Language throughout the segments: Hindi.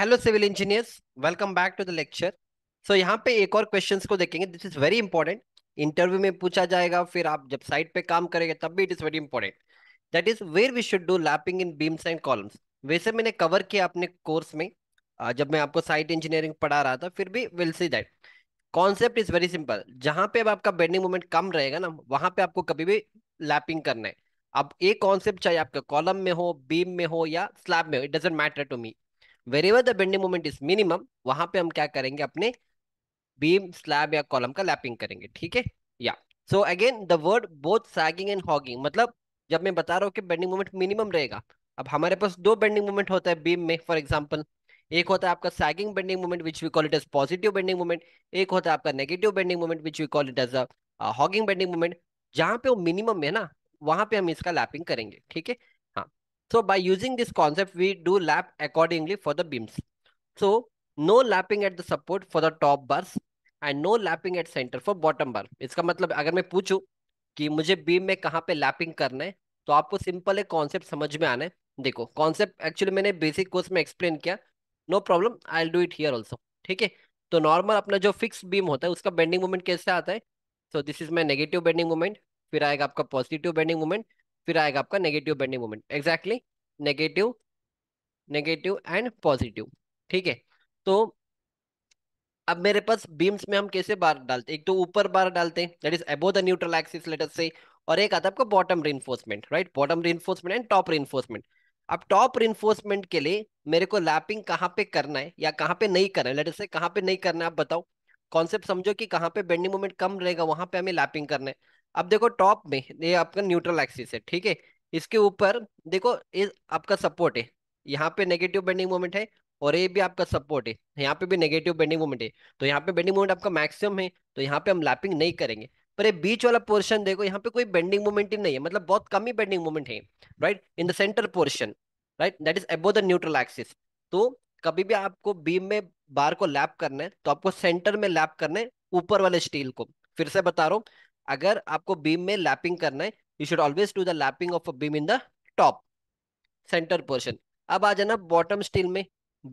Hello civil engineers welcome back to the lecture so यहाँ पे एक और क्वेश्चंस को देखेंगे this is very important interview में पूछा जाएगा फिर आप जब साइट पे काम करेंगे तब भी it is very important that is where we should do lapping in beams and columns वैसे मैंने कवर किया अपने कोर्स में जब मैं आपको साइट इंजीनियरिंग पढ़ा रहा था फिर भी will see that concept is very simple जहाँ पे अब आपका बेंडिंग मोमेंट कम रहेगा ना वहाँ पे आपको कभी भी लैपिंग करना है अब एक कॉन्सेप्ट चाहे आपका कॉलम में हो बीम में हो या स्लैब में हो it doesn't matter to me wherever the bending moment is minimum वहां पे हम क्या करेंगे अपने बीम स्लैब या कॉलम का लैपिंग करेंगे ठीक है या so again the word both sagging and hogging मतलब जब मैं बता रहा हूँ कि बेंडिंग मोमेंट मिनिमम रहेगा अब हमारे पास दो बेंडिंग मोमेंट होता है बीम में फॉर एग्जाम्पल एक होता है आपका sagging bending moment which we call it as positive bending moment एक होता है आपका negative bending moment which we call it as hogging bending moment जहां पे वो मिनिमम है ना वहां पे हम इसका लैपिंग करेंगे ठीक है So by using this concept, we do lap accordingly for the beams. So no lapping at the support for the top bars and no lapping at center for bottom bar. इसका मतलब अगर मैं पूछूं कि मुझे बीम में कहाँ पे लैपिंग करना है तो आपको सिंपल एक कॉन्सेप्ट समझ में आना है देखो कॉन्सेप्ट एक्चुअली मैंने बेसिक कोर्स में एक्सप्लेन किया no problem I do it here also ठीक है तो नॉर्मल अपना जो फिक्स बीम होता है उसका बेंडिंग मोमेंट कैसे आता है so this is my negative bending moment फिर आएगा आपका पॉजिटिव बेंडिंग मोमेंट फिर आएगा आपका negative bending moment exactly negative negative and positive ठीक है तो अब मेरे पास बीम्स में हम कैसे बार डालते एक तो ऊपर बार डालते हैं अबो द न्यूट्रल एक्सिस लेटर से और एक आता है आपका bottom enforcement right bottom enforcement and top enforcement अब टॉप रिइंफोर्समेंट के लिए मेरे को लैपिंग कहाँ पे करना है या कहाँ पे नहीं करना है लेटर से कहाँ पे नहीं करना है आप बताओ कॉन्सेप्ट समझो कि कहाँ पे बेंडिंग मोमेंट कम रहेगा वहां पे हमें लैपिंग करना है अब देखो टॉप में ये आपका न्यूट्रल एक्सिस है ठीक है इसके ऊपर देखो ये आपका सपोर्ट है यहाँ पे नेगेटिव बेंडिंग मोमेंट है और ये भी आपका सपोर्ट है यहाँ पे भी नेगेटिव बेंडिंग मोमेंट है तो यहाँ पे बेंडिंग मोमेंट आपका मैक्सिमम है तो यहाँ पे हम लैपिंग नहीं करेंगे पर ये बीच वाला पोर्शन देखो यहाँ पे कोई बेंडिंग मोमेंट ही नहीं है मतलब बहुत कम ही बेंडिंग मोमेंट है right in the center portion right that is above the neutral axis तो कभी भी आपको बीम में बार को लैप करना है तो आपको सेंटर में लैप करना है ऊपर वाले स्टील को फिर से बता रहा हूँ अगर आपको बीम में लैपिंग करना है you should always do the lapping of a beam in the top center portion अब आ जाना बॉटम स्टील में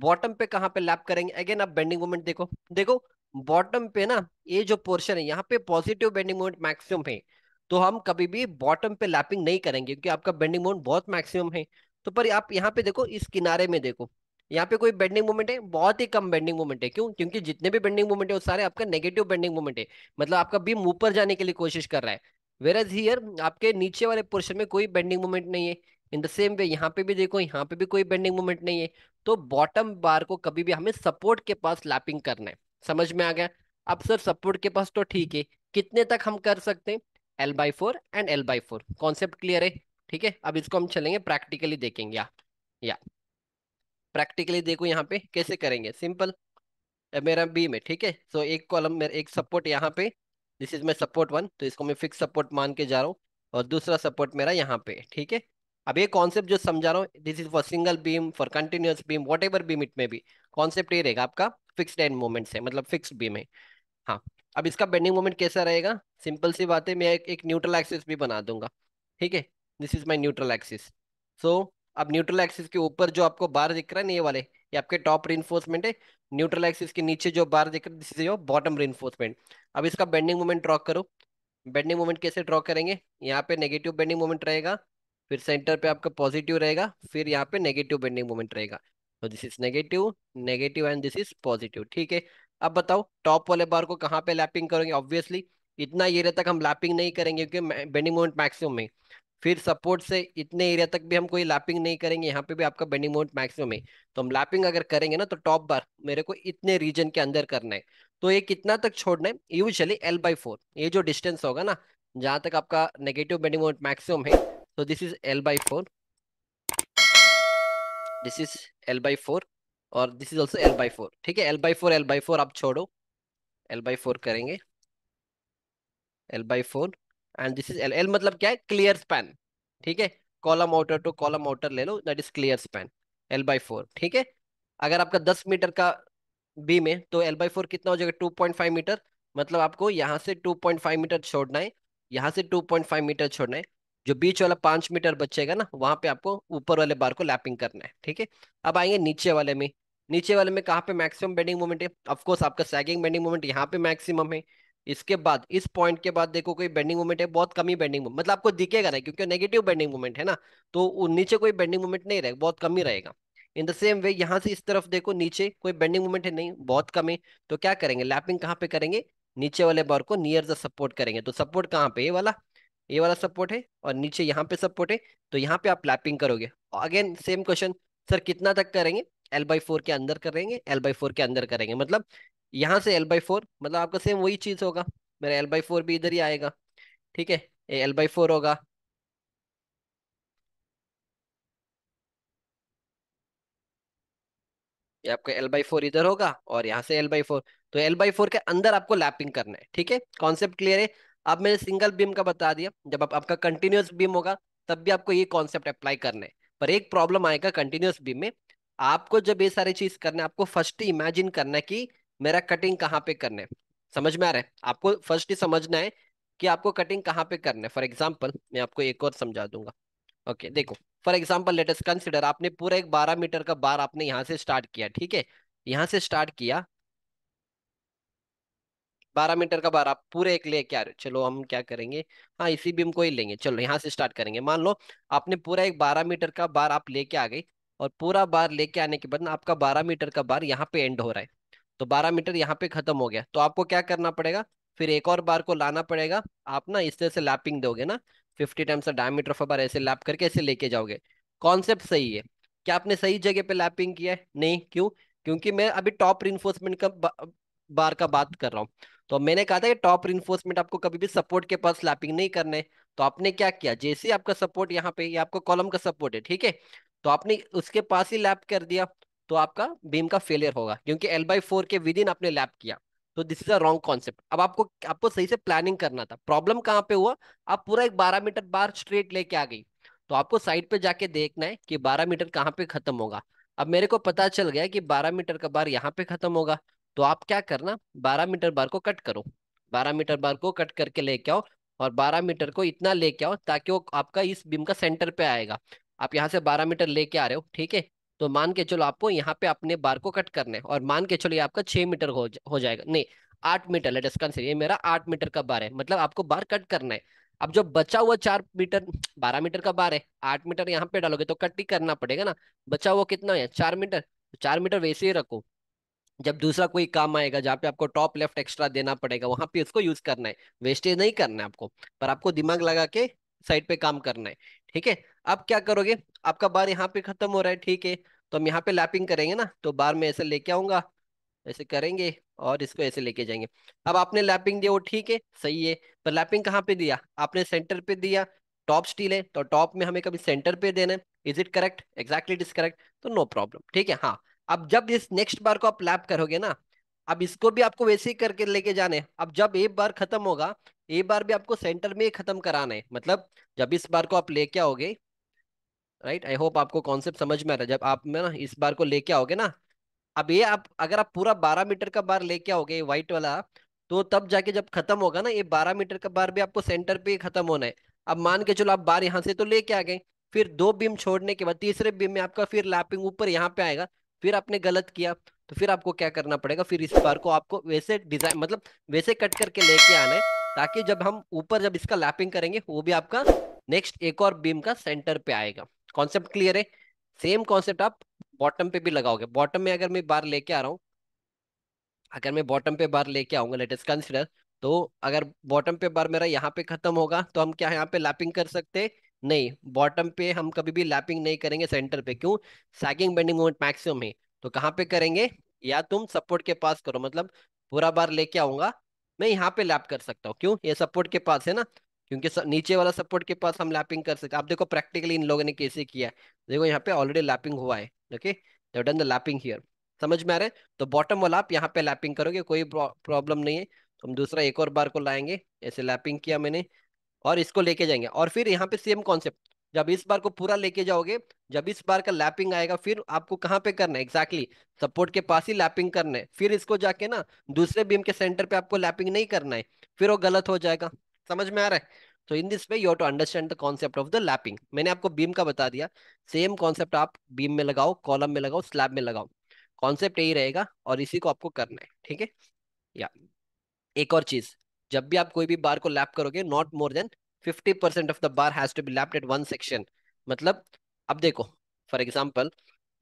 बॉटम पे कहां पे लैप करेंगे अगेन आप बेंडिंग मोमेंट देखो देखो बॉटम पे ना ये जो पोर्शन है यहाँ पे पॉजिटिव बेंडिंग मोमेंट मैक्सिमम है तो हम कभी भी बॉटम पे लैपिंग नहीं करेंगे क्योंकि आपका बेंडिंग मोमेंट बहुत मैक्सिमम है तो पर आप यहाँ पे देखो इस किनारे में देखो यहाँ पे कोई बेंडिंग मूवमेंट है बहुत ही कम बेंडिंग मूवमेंट है क्यों क्योंकि जितने भी बेंडिंग मूवमेंट है वो सारे आपका नेगेटिव बेंडिंग मूवमेंट है मतलब आपका बीम ऊपर जाने के लिए कोशिश कर रहा है वेर एज हियर आपके नीचे वाले पोर्शन में कोई बेंडिंग मूवमेंट नहीं है इन द सेम वे यहाँ पे भी देखो यहाँ पे भी कोई बेंडिंग मूवमेंट नहीं है तो बॉटम बार को कभी भी हमें सपोर्ट के पास लैपिंग करना है समझ में आ गया अब सर सपोर्ट के पास तो ठीक है कितने तक हम कर सकते हैं L by four and L by four concept clear है ठीक है अब इसको हम चलेंगे प्रैक्टिकली देखेंगे या या प्रैक्टिकली देखो यहाँ पे कैसे करेंगे सिंपल मेरा बी में ठीक है सो एक कॉलम मेरा एक सपोर्ट यहाँ पे this is my support one तो इसको मैं फिक्स सपोर्ट मान के जा रहा हूँ और दूसरा सपोर्ट मेरा यहाँ पे ठीक है अब ये कॉन्सेप्ट जो समझा रहा हूँ this is for single beam for continuous beam whatever beam it में भी कॉन्सेप्ट ये रहेगा आपका फिक्सड एंड मोमेंट्स है मतलब फिक्स बीम है हाँ अब इसका बेंडिंग मोमेंट कैसा रहेगा सिंपल सी बात है मैं एक, एक न्यूट्रल एक्सिस भी बना दूंगा ठीक है this is my neutral axis so अब न्यूट्रल एक्सिस के ऊपर जो आपको बार दिख रहा है ना ये वाले ये आपके टॉप रिइंफोर्समेंट है न्यूट्रल एक्सिस के नीचे जो बार दिख रहा है this is your bottom reinforcement अब इसका बेंडिंग मूवमेंट ड्रॉ करो बेंडिंग मूवमेंट कैसे ड्रॉ करेंगे यहाँ पे नेगेटिव बेंडिंग मूवमेंट रहेगा फिर सेंटर पे आपका पॉजिटिव रहेगा फिर यहाँ पे नेगेटिव बेंडिंग मूवमेंट रहेगा तो this is negative negative and this is positive ठीक है अब बताओ टॉप वाले बार को कहाँ पे लैपिंग करेंगे ऑब्वियसली इतना एरिया तक हम लैपिंग नहीं करेंगे क्योंकि बेंडिंग मूवमेंट मैक्सिमम है फिर सपोर्ट से इतने एरिया तक भी हम कोई लैपिंग नहीं करेंगे यहाँ पे भी आपका बेंडिंग मोमेंट मैक्सिमम है तो हम लैपिंग अगर करेंगे ना तो टॉप बार मेरे को इतने रीजन के अंदर करना है तो ये कितना तक छोड़ना है यूजली एल बाई फोर ये जो डिस्टेंस होगा ना जहाँ तक आपका नेगेटिव बेंडिंग मोमेंट मैक्सिमम है तो this is L by four this is L by four और this is also L by four ठीक है L by four L by four आप छोड़ो एल बाई फोर करेंगे L by four and this is L L मतलब क्या है क्लियर स्पैन ठीक है column outer to column outer ले लो that is clear span L by four ठीक है अगर आपका दस मीटर का बीम है तो एल बाई फोर कितना हो जाएगा टू पॉइंट फाइव मीटर मतलब आपको यहाँ से टू पॉइंट फाइव मीटर छोड़ना है यहाँ से टू पॉइंट फाइव मीटर छोड़ना है जो बीच वाला पांच मीटर बचेगा ना वहाँ पे आपको ऊपर वाले बार को लैपिंग करना है ठीक है अब आएंगे नीचे वाले में नीचे वाले में कहाँ पे मैक्सिमम बेंडिंग मोमेंट है ऑफकोर्स आपका सैगिंग बेंडिंग मोमेंट यहाँ पे मैक्सिमम है इसके बाद इस पॉइंट के बाद देखो कोई बेंडिंग मोमेंट है बहुत कम ही बेंडिंग मतलब आपको दिखेगा ना क्योंकि नेगेटिव बेंडिंग मोमेंट है ना तो नीचे कोई बेंडिंग मोमेंट नहीं रहेगा बहुत कम ही रहेगा इन द सेम वे यहाँ से इस तरफ देखो नीचे कोई बेंडिंग मोमेंट है नहीं बहुत कम है तो क्या करेंगे लैपिंग कहाँ पे करेंगे नीचे वाले बार को नियर द सपोर्ट करेंगे तो सपोर्ट कहाँ पे ये वाला ये वाला सपोर्ट है और नीचे यहाँ पे सपोर्ट है तो यहाँ पे आप लैपिंग करोगे अगेन सेम क्वेश्चन सर कितना तक करेंगे एल बाई फोर के अंदर करेंगे एल बाई फोर के अंदर करेंगे मतलब यहाँ से एल बाई फोर मतलब आपका सेम वही चीज़ होगा मेरा एल बाई फोर भी इधर ही आएगा ठीक है एल बाई फोर होगा ये आपका एल बाई फोर इधर होगा और यहाँ से एल बाई फोर तो एल बाई फोर के अंदर आपको लैपिंग करना है ठीक है कॉन्सेप्ट क्लियर है अब मैंने सिंगल बीम का बता दिया जब आप, आपका कंटिन्यूस बीम होगा तब भी आपको ये कॉन्सेप्ट अप्लाई करना है पर एक प्रॉब्लम आएगा कंटिन्यूस बीम में आपको जब ये सारी चीज करना है आपको फर्स्ट इमेजिन करना है कि मेरा कटिंग कहाँ पे करना है समझ में आ रहा है आपको फर्स्ट ही समझना है कि आपको कटिंग कहाँ पे करना है फॉर एग्जाम्पल मैं आपको एक और समझा दूंगा ओके देखो फॉर एग्जाम्पल लेटेस्ट कंसिडर आपने पूरा एक बारह मीटर का बार आपने यहाँ से स्टार्ट किया ठीक है यहाँ से स्टार्ट किया बारह मीटर का बार आप पूरे एक ले क्या चलो हम क्या करेंगे हाँ इसी बीम को ही लेंगे चलो यहाँ से स्टार्ट करेंगे मान लो आपने पूरा एक बारह मीटर का बार आप लेके आ गई और पूरा बार लेके आने के बाद ना आपका बारह मीटर का बार यहाँ पे एंड हो रहा है तो बारह मीटर यहाँ पे खत्म हो गया तो आपको क्या करना पड़ेगा फिर एक और बार को लाना पड़ेगा आप ना इस तरह से लैपिंग दोगे ना fifty times diameter of bar ऐसे लैप करके ऐसे लेके जाओगे कॉन्सेप्ट सही है क्या आपने सही जगह पे लैपिंग किया है नहीं क्यों क्योंकि मैं अभी टॉप रिन्फोर्समेंट का बार का बात कर रहा हूँ तो मैंने कहा था कि टॉप रिन्फोर्समेंट आपको कभी भी सपोर्ट के पास लैपिंग नहीं करने तो आपने क्या किया जैसे आपका सपोर्ट यहाँ पे ये आपको कॉलम का सपोर्ट है ठीक है तो आपने उसके पास ही लैप कर दिया तो आपका बीम का फेलियर होगा क्योंकि एल बाई फोर के विद इन आपने लैप किया तो this is a wrong concept अब आपको आपको सही से प्लानिंग करना था प्रॉब्लम कहाँ पे हुआ आप पूरा एक बारह मीटर बार स्ट्रेट लेके आ गई तो आपको साइड पे जाके देखना है कि बारह मीटर कहाँ पे खत्म होगा अब मेरे को पता चल गया कि बारह मीटर का बार यहाँ पे खत्म होगा तो आप क्या करना बारह मीटर बार को कट करो बारह मीटर बार को कट करके लेके आओ और बारह मीटर को इतना लेके आओ ताकि वो आपका इस बीम का सेंटर पे आएगा आप यहाँ से बारह मीटर लेके आ रहे हो ठीक है तो मान के चलो आपको यहाँ पे अपने बार को कट करना है और मान के चलो ये आपका छह मीटर हो, जा, हो जाएगा नहीं आठ मीटर लेटेस्ट कंसर ये मेरा आठ मीटर का बार है मतलब आपको बार कट करना है अब जो बचा हुआ चार मीटर बारह मीटर का बार है आठ मीटर यहाँ पे डालोगे तो कट ही करना पड़ेगा ना बचा हुआ कितना है चार मीटर तो चार मीटर वैसे ही रखो जब दूसरा कोई काम आएगा जहाँ पे आपको टॉप लेफ्ट एक्स्ट्रा देना पड़ेगा वहां पे उसको यूज करना है वेस्टेज नहीं करना है आपको पर आपको दिमाग लगा के साइड पे काम करना है ठीक है अब क्या करोगे आपका बार यहाँ पे खत्म हो रहा है ठीक है तो हम यहाँ पे लैपिंग करेंगे ना तो बार में ऐसे लेके आऊंगा ऐसे करेंगे और इसको ऐसे लेके जाएंगे अब आपने लैपिंग दिया वो ठीक है सही है पर लैपिंग कहाँ पे दिया आपने सेंटर पे दिया टॉप स्टील है तो टॉप में हमें कभी सेंटर पे देना है is it correct exactly it is correct तो नो प्रॉब्लम ठीक है हाँ अब जब इस नेक्स्ट बार को आप लैप करोगे ना अब इसको भी आपको वैसे ही करके लेके जाने अब जब एक बार खत्म होगा एक बार भी आपको सेंटर में खत्म कराना है मतलब जब इस बार को आप लेके आओगे राइट आई होप आपको कॉन्सेप्ट समझ में आ रहा है जब आप में ना इस बार को लेके आओगे ना अब ये आप अगर आप पूरा बारह मीटर का बार लेके आओगे व्हाइट वाला तो तब जाके जब खत्म होगा ना ये बारह मीटर का बार भी आपको सेंटर पे खत्म होना है अब मान के चलो आप बार यहाँ से तो लेके आ गए फिर दो बीम छोड़ने के बाद तीसरे बीम में आपका फिर लैपिंग ऊपर यहाँ पे आएगा फिर आपने गलत किया तो फिर आपको क्या करना पड़ेगा फिर इस बार को आपको वैसे डिजाइन मतलब वैसे कट करके लेके आना है ताकि जब हम ऊपर जब इसका लैपिंग करेंगे वो भी आपका नेक्स्ट एक और बीम का सेंटर पे आएगा कॉन्सेप्ट क्लियर है सेम कॉन्सेप्ट आप बॉटम पे भी लगाओगे बॉटम में अगर मैं बार लेके आ रहा हूँ अगर मैं बॉटम पे बार लेके आऊंगा लेटेस्ट कंसिडर तो अगर बॉटम पे बार मेरा यहाँ पे खत्म होगा तो हम क्या यहाँ पे लैपिंग कर सकते नहीं बॉटम पे हम कभी भी लैपिंग नहीं करेंगे सेंटर पे क्यों सैगिंग बेंडिंग मोमेंट मैक्सिमम है तो कहाँ पे करेंगे या तुम सपोर्ट के पास करो मतलब पूरा बार लेके आऊंगा मैं यहाँ पे लैप कर सकता हूँ क्यों ये सपोर्ट के पास है ना क्योंकि सब नीचे वाला सपोर्ट के पास हम लैपिंग कर सकते आप देखो प्रैक्टिकली इन लोगों ने कैसे किया देखो यहाँ पे ऑलरेडी लैपिंग हुआ है okay done the lapping here समझ में आ रहा है तो बॉटम वाला आप यहाँ पे लैपिंग करोगे कोई प्रॉब्लम नहीं है तो हम दूसरा एक और बार को लाएंगे ऐसे लैपिंग किया मैंने और इसको लेके जाएंगे और फिर यहाँ पे सेम कॉन्सेप्ट जब इस बार को पूरा लेके जाओगे जब इस बार का लैपिंग आएगा फिर आपको कहाँ पे करना है एग्जैक्टली exactly, सपोर्ट के पास ही लैपिंग करना है फिर इसको जाके ना दूसरे बीम के सेंटर पे आपको लैपिंग नहीं करना है फिर वो गलत हो जाएगा समझ में आ रहा है तो in this way you to understand the concept of the lapping मैंने आपको बीम का बता दिया सेम कॉन्सेप्ट आप बीम में लगाओ कॉलम में लगाओ स्लैब में लगाओ कॉन्सेप्ट यही रहेगा और इसी को आपको करना है ठीक है या एक और चीज जब भी आप कोई भी बार को लैप करोगे not more than fifty percent of the bar has to be lapped at one section मतलब अब देखो फॉर एग्जाम्पल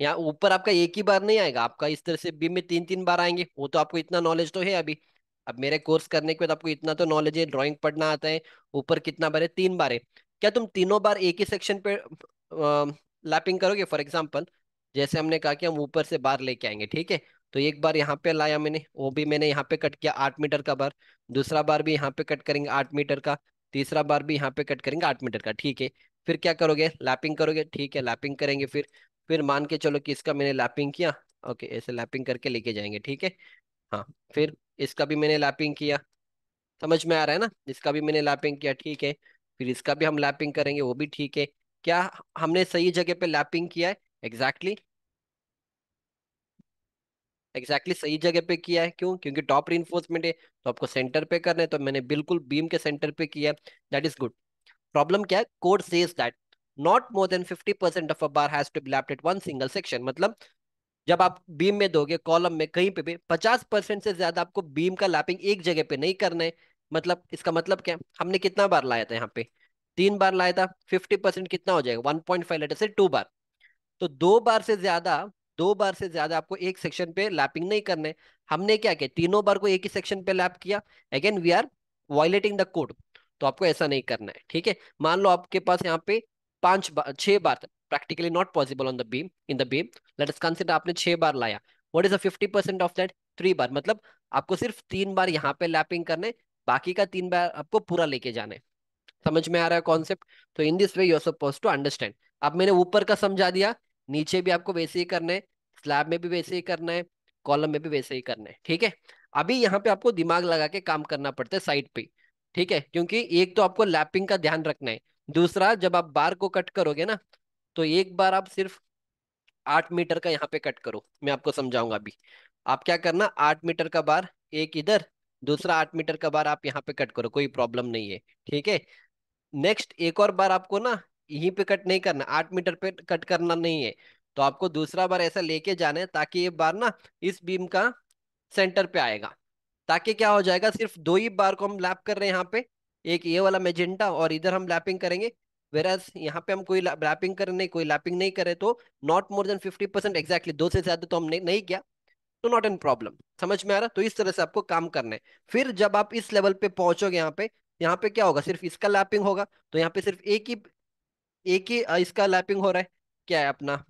यहाँ ऊपर आपका एक ही बार नहीं आएगा आपका इस तरह से बीम में तीन तीन बार आएंगे वो तो आपको इतना नॉलेज तो है अभी अब मेरे कोर्स करने के बाद आपको इतना तो नॉलेज है ड्राइंग पढ़ना आता है ऊपर कितना बार है तीन बार है क्या तुम तीनों बार एक ही सेक्शन पे लैपिंग करोगे फॉर एग्जाम्पल जैसे हमने कहा कि हम ऊपर से बार लेके आएंगे ठीक है तो एक बार यहाँ पे लाया मैंने वो भी मैंने यहाँ पे कट किया आठ मीटर का बार दूसरा बार भी यहाँ पे कट करेंगे आठ मीटर का तीसरा बार भी यहाँ पे कट करेंगे आठ मीटर का ठीक है फिर क्या करोगे लैपिंग करोगे ठीक है लैपिंग करेंगे फिर फिर मान के चलो कि इसका मैंने लैपिंग किया ओके ऐसे लैपिंग करके लेके जाएंगे ठीक है हाँ फिर इसका भी मैंने लैपिंग किया समझ में आ रहा है ना इसका भी मैंने लैपिंग किया ठीक है फिर इसका भी हम लैपिंग करेंगे वो भी ठीक है क्या हमने सही जगह पे लैपिंग किया है एग्जैक्टली exactly. एग्जैक्टली exactly सही जगह पे किया है क्यों क्योंकि टॉप रिइंफोर्समेंट है तो आपको सेंटर पे करना है तो मैंने बिल्कुल बीम के सेंटर पे किया है दैट इज गुड प्रॉब्लम क्या है course that not more than 50% of a bar has to be lapped at one single section मतलब जब आप बीम में दोगे कॉलम में कहीं पे भी पचास परसेंट से ज्यादा आपको बीम का लैपिंग एक जगह पे नहीं करना है मतलब इसका मतलब क्या हमने कितना बार लाया था यहाँ पे तीन बार लाया था फिफ्टी परसेंट कितना हो जाएगा वन पॉइंट फाइव लेटर से टू बार तो दो बार से ज्यादा दो बार से ज्यादा आपको एक सेक्शन पे लैपिंग नहीं करने हमने क्या किया तीनों बार को एक ही सेक्शन पे लैप किया again we are violating the code तो आपको ऐसा नहीं करना है ठीक है मान लो आपके पास यहाँ पे पांच बार छह bar practically not possible on the beam in the beam let us consider aapne 6 bar laya what is the 50% of that three bar मतलब आपको सिर्फ तीन बार यहाँ पे लैपिंग करने बाकी का तीन बार आपको पूरा लेके जाने समझ में आ रहा है कॉन्सेप्ट तो in this way you suppose to understand अब मैंने ऊपर का समझा दिया नीचे भी आपको वैसे ही करना है स्लैब में भी वैसे ही करना है कॉलम में भी वैसे ही करना है ठीक है अभी यहाँ पे आपको दिमाग लगा के काम करना पड़ता है साइड पे ठीक है क्योंकि एक तो आपको लैपिंग का ध्यान रखना है दूसरा जब आप बार को कट करोगे ना तो एक बार आप सिर्फ आठ मीटर का यहाँ पे कट करो मैं आपको समझाऊंगा अभी आप क्या करना आठ मीटर का बार एक इधर दूसरा आठ मीटर का बार आप यहाँ पे कट करो कोई प्रॉब्लम नहीं है ठीक है नेक्स्ट एक और बार आपको ना यहीं पे कट नहीं करना आठ मीटर पे कट करना नहीं है तो आपको दूसरा बार ऐसा लेके जाना है ताकि ये बार ना इस बीम का सेंटर पे आएगा ताकि क्या हो जाएगा सिर्फ दो ही बार को हम लैप कर रहे हैं यहाँ पे एक ये वाला मेजेंटा और इधर हम लैपिंग करेंगे वेराज यहाँ पे हम कोई रैपिंग कर नहीं कोई लैपिंग नहीं करे तो not more than fifty percent exactly दो से ज्यादा तो हमने नहीं किया तो नॉट एन प्रॉब्लम समझ में आ रहा तो इस तरह से आपको काम करना है फिर जब आप इस लेवल पे पहुंचोगे यहाँ पे यहाँ पे क्या होगा सिर्फ इसका लैपिंग होगा तो यहाँ पे सिर्फ एक ही एक ही इसका लैपिंग हो रहा है क्या है अपना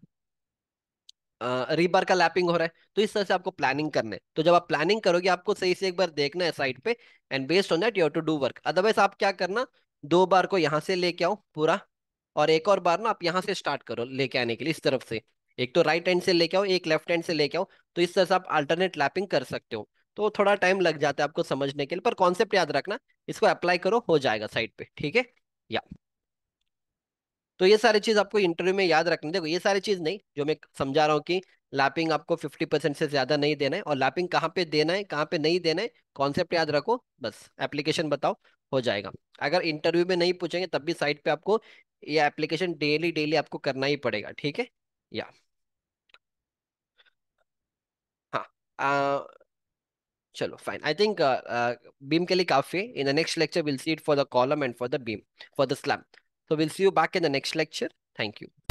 रीबार का लैपिंग हो रहा है तो इस तरह से आपको प्लानिंग करना है तो जब आप प्लानिंग करोगे आपको सही से एक बार देखना है साइड पे and based on that you have to do work otherwise आप क्या करना दो बार को यहाँ से लेके आओ पूरा और एक और बार ना आप यहाँ से स्टार्ट करो लेके आने के लिए इस तरफ से एक तो राइट हैंड से लेके आओ एक लेफ्ट हैंड से लेके आओ तो इस तरह से आप अल्टरनेट लैपिंग कर सकते हो तो थोड़ा टाइम लग जाता है आपको समझने के लिए पर कॉन्सेप्ट याद रखना इसको अप्लाई करो हो जाएगा साइड पे ठीक है या तो ये सारी चीज आपको इंटरव्यू में याद रखना देखो ये सारी चीज नहीं जो मैं समझा रहा हूँ कि लैपिंग आपको फिफ्टी परसेंट से ज्यादा नहीं देना है और लैपिंग कहाँ पे देना है कहाँ पे नहीं देना है कॉन्सेप्ट याद रखो बस एप्लीकेशन बताओ हो जाएगा अगर इंटरव्यू में नहीं पूछेंगे तब भी साइट पे आपको ये एप्लीकेशन डेली डेली आपको करना ही पड़ेगा ठीक है या हाँ चलो फाइन आई थिंक बीम के लिए काफी in the next lecture will see it for the column and for the beam for the slab so will see you back in the next lecture thank you